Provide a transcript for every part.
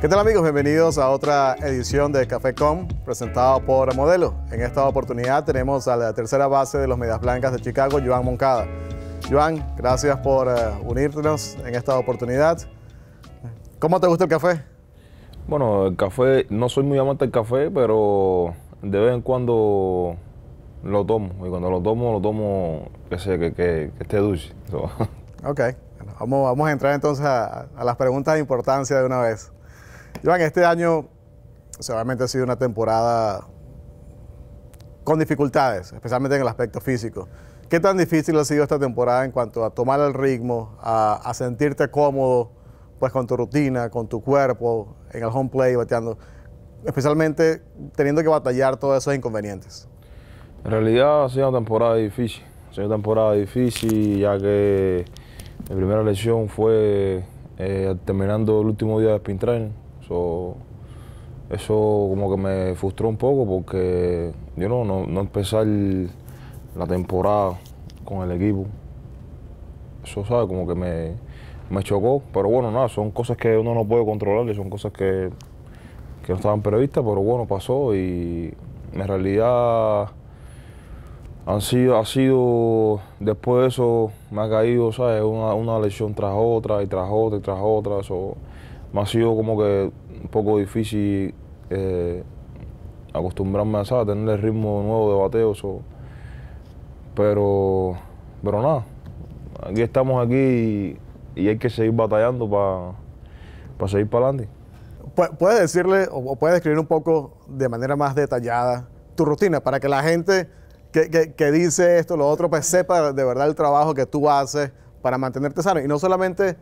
¿Qué tal amigos? Bienvenidos a otra edición de Café Com presentado por Modelo. En esta oportunidad tenemos a la tercera base de los Medias Blancas de Chicago, Joan Moncada. Joan, gracias por eh, unirnos en esta oportunidad. ¿Cómo te gusta el café? Bueno, el café, no soy muy amante del café, pero de vez en cuando lo tomo. Y cuando lo tomo, lo tomo que, que, esté dulce. ok, vamos, vamos a entrar entonces a, a las preguntas de importancia de una vez. Joan, este año seguramente ha sido una temporada con dificultades, especialmente en el aspecto físico. ¿Qué tan difícil ha sido esta temporada en cuanto a tomar el ritmo, a, sentirte cómodo pues con tu rutina, con tu cuerpo, en el home play, bateando, especialmente teniendo que batallar todos esos inconvenientes? En realidad ha sido una temporada difícil, ha sido una temporada difícil ya que mi primera lesión fue eh, terminando el último día de Spin training eso, como que me frustró un poco porque yo no, no, empezar la temporada con el equipo. Eso, sabe Como que me, me chocó. Pero bueno, nada, son cosas que uno no puede controlar y son cosas que, no estaban previstas, pero bueno, pasó y en realidad han sido, ha sido, después de eso me ha caído, ¿sabes? Una, una lesión tras otra y tras otra y tras otra. Eso, me ha sido como que un poco difícil eh, acostumbrarme a, tener el ritmo nuevo de bateo. Pero, pero nada, aquí estamos aquí y, hay que seguir batallando para seguir para adelante. ¿Puedes decirle o puedes describir un poco de manera más detallada tu rutina para que la gente que, que, que, dice esto, lo otro, pues sepa de verdad el trabajo que tú haces para mantenerte sano? Y no solamente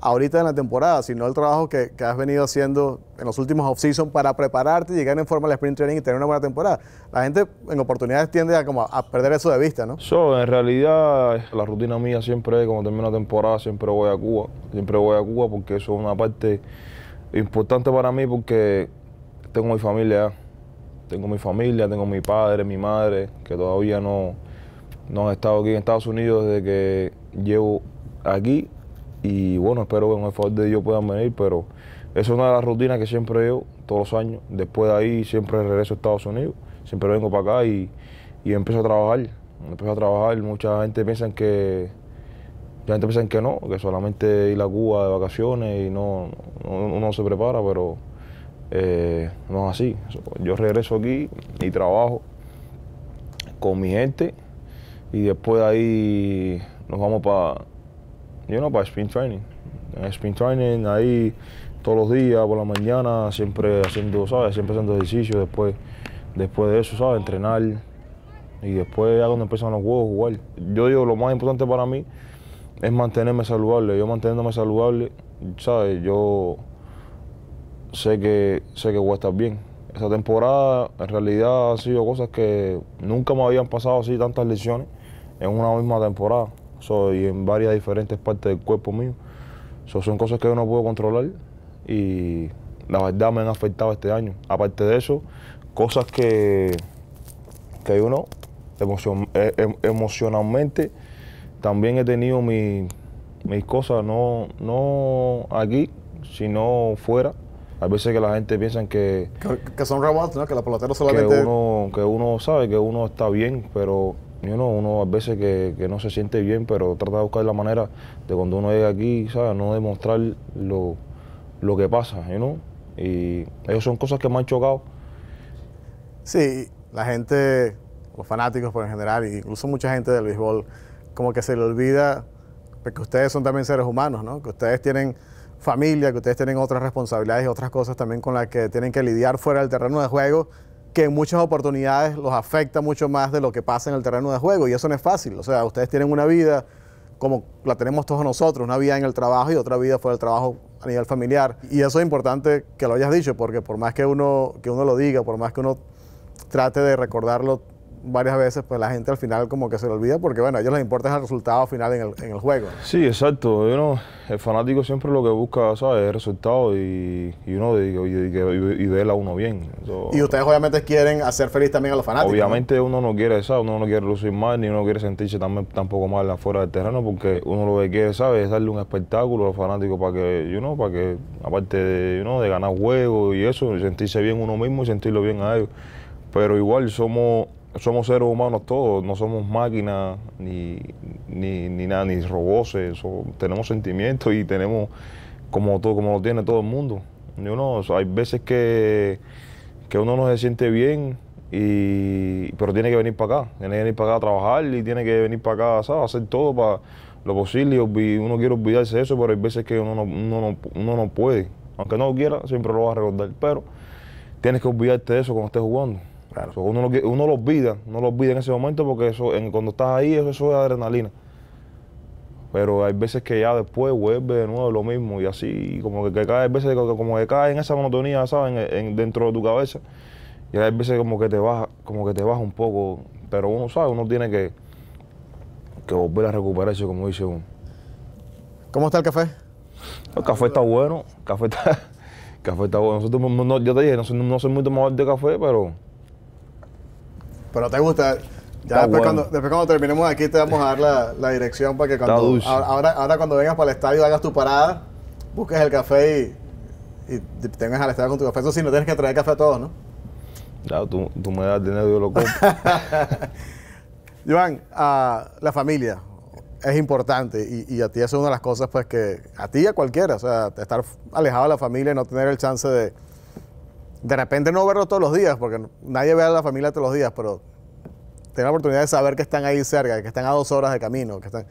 ahorita en la temporada, sino el trabajo que, has venido haciendo en los últimos off-season para prepararte, y llegar en forma al sprint training y tener una buena temporada. La gente en oportunidades tiende a, como a perder eso de vista, ¿no? Yo, en realidad, la rutina mía siempre es, cuando termino la temporada, siempre voy a Cuba. Siempre voy a Cuba porque eso es una parte importante para mí porque tengo mi familia, tengo mi familia, tengo mi padre, mi madre, que todavía no, no han estado aquí en Estados Unidos desde que llevo aquí y bueno, espero que en el favor de Dios puedan venir, pero es una de las rutinas que siempre yo, todos los años. Después de ahí siempre regreso a Estados Unidos, siempre vengo para acá y, empiezo a trabajar. Empiezo a trabajar, mucha gente piensa que mucha gente piensa que no, que solamente ir a Cuba de vacaciones y no, uno se prepara, pero eh, no es así. Yo regreso aquí y trabajo con mi gente y después de ahí nos vamos para yo no, para sprint training. En sprint training, ahí todos los días, por la mañana, siempre haciendo, ¿sabes? Siempre haciendo ejercicio, después, después de eso, ¿sabes? Entrenar. Y después ya cuando empiezan los juegos, jugar. Yo digo, lo más importante para mí es mantenerme saludable. Yo manteniéndome saludable, ¿sabes? Yo sé que, sé que voy a estar bien. Esa temporada en realidad ha sido cosas que nunca me habían pasado así, tantas lesiones en una misma temporada so, y en varias diferentes partes del cuerpo mío. son cosas que uno no puedo controlar y la verdad me han afectado este año. Aparte de eso, cosas que, que uno eh, em, emocionalmente también he tenido mis cosas, no, no aquí, sino fuera. Hay veces que la gente piensa que... Que, son robots, Que la pelotera solamente... Que uno, que uno sabe que uno está bien, pero uno a veces que, no se siente bien, pero trata de buscar la manera de cuando uno llega aquí, ¿sabes? No demostrar lo, que pasa, you Y esas son cosas que me han chocado. Sí, la gente, los fanáticos por pues, en general, incluso mucha gente del béisbol, como que se le olvida que ustedes son también seres humanos, ¿no? Que ustedes tienen familia, que ustedes tienen otras responsabilidades y otras cosas también con las que tienen que lidiar fuera del terreno de juego que en muchas oportunidades los afecta mucho más de lo que pasa en el terreno de juego y eso no es fácil. O sea, ustedes tienen una vida como la tenemos todos nosotros, una vida en el trabajo y otra vida fuera del trabajo a nivel familiar. Y eso es importante que lo hayas dicho, porque por más que uno, que uno lo diga, por más que uno trate de recordarlo varias veces, pues la gente al final como que se le olvida porque, bueno, a ellos les importa el resultado final en el, en el juego. Sí, exacto. el fanático siempre lo que busca, ¿sabes? el resultado y, y uno y, y, uno bien. y ustedes obviamente quieren hacer feliz también a los fanáticos. Obviamente uno no quiere, ¿sabes? Uno no quiere lucir mal ni uno quiere sentirse también tampoco mal afuera del terreno porque uno lo que quiere, ¿sabes? Es darle un espectáculo a los fanáticos para que, you para que, aparte de, you de ganar juegos y eso, sentirse bien uno mismo y sentirlo bien a ellos. Pero igual somos somos seres humanos todos, no somos máquinas ni, ni, ni nada, ni robots, tenemos sentimientos y tenemos como todo, como lo tiene todo el mundo. uno, hay veces que, uno no se siente bien, y, pero tiene que venir para acá, tiene que venir para acá a trabajar y tiene que venir para acá, ¿sabes? Hacer todo para lo posible y uno quiere olvidarse de eso, pero hay veces que uno no, uno no, uno no puede. Aunque no lo quiera, siempre lo va a recordar, pero tienes que olvidarte de eso cuando estés jugando. Claro. uno, lo, uno los olvida, uno lo olvida en ese momento porque eso, en, cuando estás ahí, eso, es adrenalina. Pero hay veces que ya después vuelve de nuevo lo mismo y así, como que, cae, veces como que cae en esa monotonía, ¿sabes? En, dentro de tu cabeza. Y hay veces como que te baja, como que te baja un poco. Pero uno sabe, uno tiene que, que volver a recuperarse, como dice uno. ¿Cómo está el café? El café está bueno, el café está, café está bueno. Nosotros, yo te dije, no soy muy tomador de café, pero pero te gusta. Ya después, cuando, terminemos aquí te vamos a dar la, dirección para que cuando ahora, ahora cuando vengas para el estadio hagas tu parada, busques el café y, tengas al estadio con tu café. Eso sí, no tienes que traer café a todos, ¿no? Claro, tú, tú me das dinero y yo lo compro. Joan, ah, la familia es importante y, a ti es una de las cosas pues que a ti y a cualquiera, o sea, estar alejado de la familia y no tener el chance de, de repente no verlo todos los días, porque nadie ve a la familia todos los días, pero tener la oportunidad de saber que están ahí cerca, que están a dos horas de camino, que están,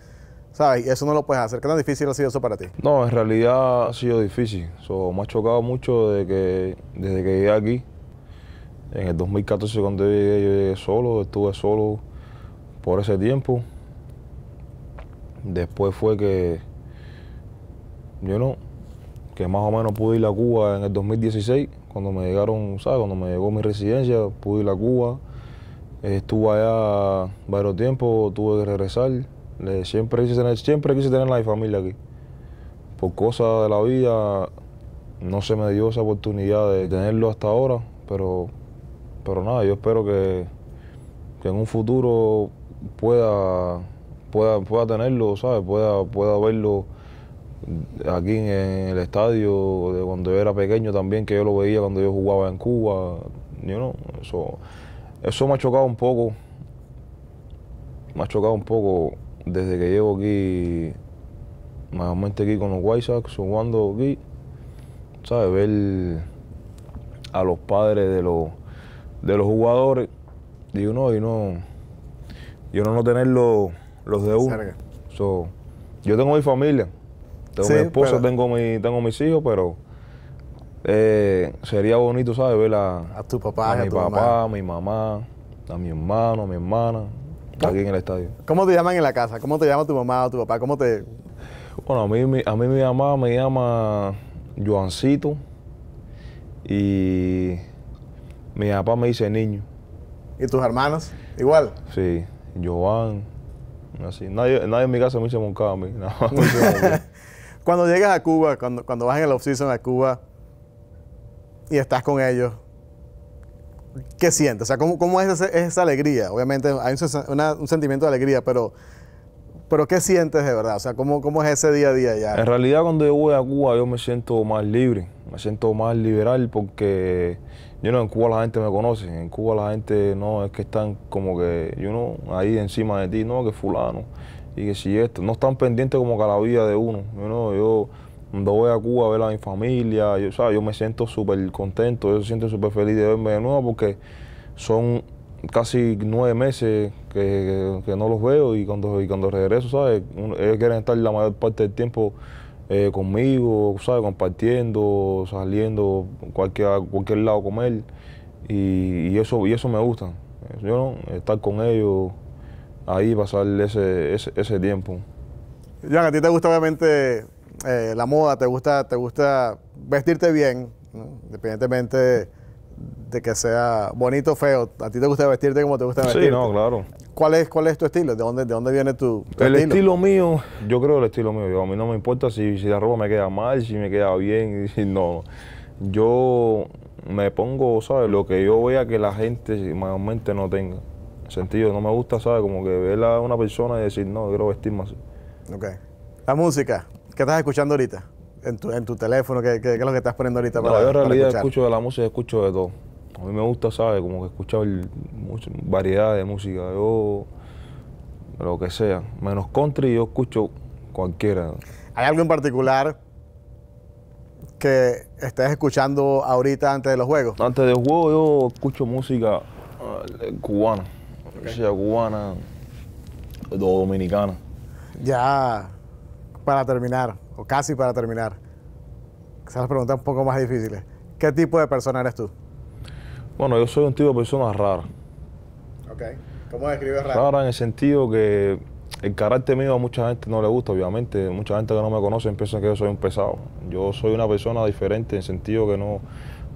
¿sabes? Y eso no lo puedes hacer. ¿Qué tan difícil ha sido eso para ti? No, en realidad ha sido difícil. me ha chocado mucho desde que, desde que llegué aquí. En el 2014 cuando llegué, yo solo, estuve solo por ese tiempo. Después fue que, yo no, que más o menos pude ir a Cuba en el 2016, cuando me llegaron, ¿sabes? Cuando me llegó mi residencia, pude ir a Cuba. Estuve allá varios tiempos, tuve que regresar. Siempre quise tener, siempre quise tener la familia aquí. Por cosas de la vida no se me dio esa oportunidad de tenerlo hasta ahora, pero, pero nada, yo espero que, que en un futuro pueda, pueda, tenerlo, ¿sabes? Pueda, pueda verlo aquí en el estadio, de cuando yo era pequeño también, que yo lo veía cuando yo jugaba en Cuba. eso, eso me ha chocado un poco. Me ha chocado un poco desde que llevo aquí, más o menos aquí con los White Sox, jugando aquí. ¿Sabes? Ver a los padres de los, de los jugadores y uno, y no, yo no tener los, los de uno. yo tengo mi familia, tengo mi esposa, tengo, mi, tengo mis hijos, pero eh, sería bonito, ¿sabes? Ver a, tu papá, a, mi papá, a mi mamá, a mi hermano, a mi hermana, aquí en el estadio. ¿Cómo te llaman en la casa? ¿Cómo te llama tu mamá o tu papá? ¿Cómo te...? Bueno, a mí, a mí mi mamá me llama Joancito y mi papá me dice niño. ¿Y tus hermanos? ¿Igual? Sí, Joan, así. Nadie, nadie en mi casa me dice moncada a mí. Nada más me Cuando llegas a Cuba, cuando, cuando vas en el off-season a Cuba y estás con ellos, ¿qué sientes? O sea, ¿cómo, cómo es, esa, alegría? Obviamente hay un, sentimiento de alegría, pero, pero ¿qué sientes de verdad? O sea, ¿cómo, ¿cómo es ese día a día allá? En realidad, cuando yo voy a Cuba, yo me siento más libre, me siento más liberal porque yo no, en Cuba la gente me conoce, en Cuba la gente no es que están como que, yo no, ahí encima de ti, no, que fulano, y que si esto, no están pendientes como cada vida de uno. yo cuando voy a Cuba a ver a mi familia, yo, yo me siento súper contento, yo me siento súper feliz de verme de nuevo porque son casi nueve meses que, no los veo y cuando, cuando regreso, ¿sabes? ellos quieren estar la mayor parte del tiempo eh, conmigo, ¿sabes? compartiendo, saliendo, cualquier, cualquier lado con él y, eso, y eso me gusta, yo estar con ellos ahí pasar ese, ese, ese tiempo. Joan, a ti te gusta obviamente eh, la moda, te gusta, te gusta vestirte bien, independientemente de que sea bonito o feo. A ti te gusta vestirte como te gusta vestirte. Sí, no, claro. ¿Cuál es, cuál es tu estilo? ¿De dónde, de dónde viene tu, el estilo? El estilo mío, yo creo el estilo mío. a mí no me importa si, si la ropa me queda mal, si me queda bien, si no. Yo me pongo, ¿sabes? Lo que yo vea que la gente mayormente no tenga sentido. No me gusta, sabe Como que ver a una persona y decir, no, quiero vestirme así. Ok. La música, ¿qué estás escuchando ahorita? En tu, en tu teléfono, ¿qué, es lo que estás poniendo ahorita para No, yo en realidad escucho de la música, escucho de todo. A mí me gusta, ¿sabes? Como que escuchar variedad de música. Yo, lo que sea, menos country, yo escucho cualquiera. ¿Hay algo en particular que estés escuchando ahorita antes de los juegos? Antes de los juegos yo escucho música eh, cubana cubana o dominicana. Ya, para terminar, o casi para terminar, se las preguntas un poco más difíciles. ¿Qué tipo de persona eres tú? Bueno, yo soy un tipo de persona rara. Ok. ¿Cómo describes rara? Rara en el sentido que el carácter mío a mucha gente no le gusta, obviamente. Mucha gente que no me conoce piensa que yo soy un pesado. Yo soy una persona diferente en el sentido que no,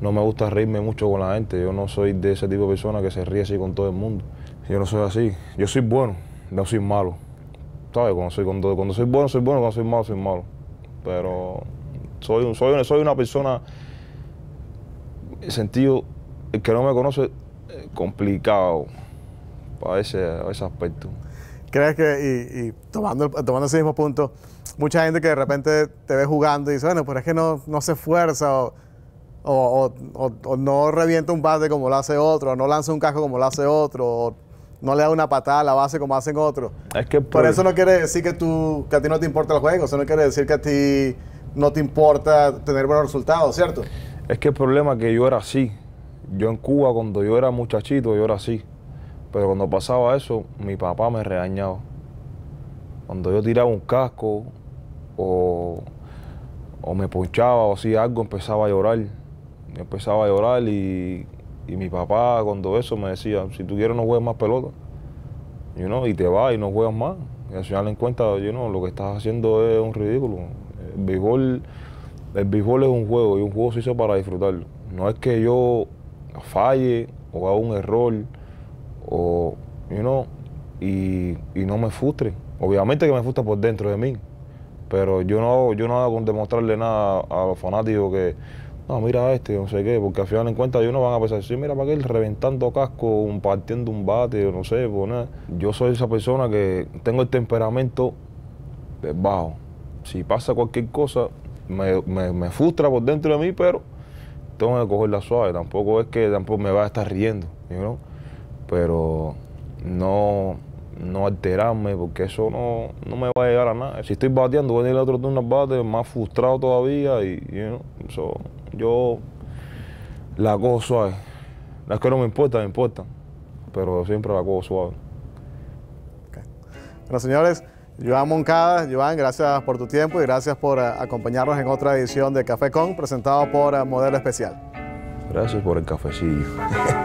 no me gusta reírme mucho con la gente. Yo no soy de ese tipo de persona que se ríe así con todo el mundo. Yo no soy así. Yo soy bueno, no soy malo. ¿Sabes? Cuando soy, bueno, soy bueno. Cuando soy malo, soy malo. Pero soy, soy, soy una persona, en sentido, que no me conoce, eh, complicado para ese, aspecto. ¿Crees que, y, tomando, tomando, ese mismo punto, mucha gente que de repente te ve jugando y dice, bueno, pero es que no, no se esfuerza o, no revienta un bate como lo hace otro, o no lanza un casco como lo hace otro, no le da una patada a la base como hacen otros. Es que por... eso no quiere decir que, tú, que a ti no te importa el juego, eso no quiere decir que a ti no te importa tener buenos resultados, ¿cierto? Es que el problema es que yo era así. Yo en Cuba, cuando yo era muchachito, yo era así. Pero cuando pasaba eso, mi papá me regañaba. Cuando yo tiraba un casco o, me ponchaba o hacía algo, empezaba a llorar. empezaba a llorar y y mi papá cuando eso me decía, si tú quieres no juegues más pelota, you know, y te vas y no juegas más. Y al final en cuenta, yo no lo que estás haciendo es un ridículo. El béisbol, el béisbol es un juego y un juego se hizo para disfrutarlo. No es que yo falle o haga un error o, you know, y, no me frustre. Obviamente que me frustra por dentro de mí, pero yo no, yo no hago con demostrarle nada a los fanáticos que no, mira este, no sé qué, porque al final en cuenta ellos uno van a pensar, sí, mira para él reventando casco, partiendo un bate, no sé, pues nada. Yo soy esa persona que tengo el temperamento pues, bajo. Si pasa cualquier cosa, me, frustra por dentro de mí, pero tengo que la suave. Tampoco es que tampoco me va a estar riendo, pero no, no alterarme, porque eso no, me va a llegar a nada. Si estoy bateando, voy a ir a otro turno al bate, más frustrado todavía y eso yo la cojo suave. Las que no me importan, me importan, pero siempre la cojo suave. Bueno, señores, Joan Moncada, Joan, gracias por tu tiempo y gracias por eh, acompañarnos en otra edición de Café Con, presentado por eh, Modelo Especial. Gracias por el cafecillo.